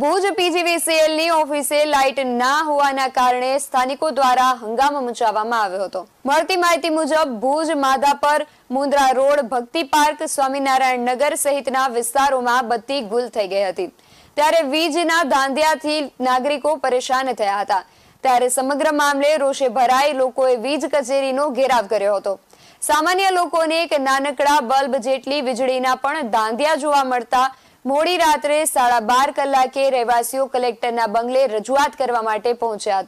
ભુજ પીજીવીસીએલની ઓફિસે લાઇટ ના હોવાના કારણે સ્થાનિકો દ્વારા હંગામો મચાવવામાં આવ્યો હતો મળતી માહિતી મુજબ ભુજ માધાપર મુન્દ્રા રોડ ભક્તિ પાર્ક સ્વામિનારાયણ નગર સહિતના વિસ્તારોમાં બત્તી ગુલ થઈ ગઈ હતી ત્યારે વીજના ધાંધિયાથી નાગરિકો પરેશાન થયા હતા ત્યારે સમગ્ર મામલે રોષે ભરાઈ લોકોએ વીજ કચેરીનો ઘેરાવ કર્યો હતો સામાન્ય લોકોને એક નાનકડા બલ્બ જેટલી વીજળીના પણ ધાંધિયા જોવા મળતા મોડી રાત્રે સાડા બાર કલાકે રહેવાસીઓ કલેક્ટરના બંગલે રજૂઆત કરવા માટે પહોંચ્યા હતા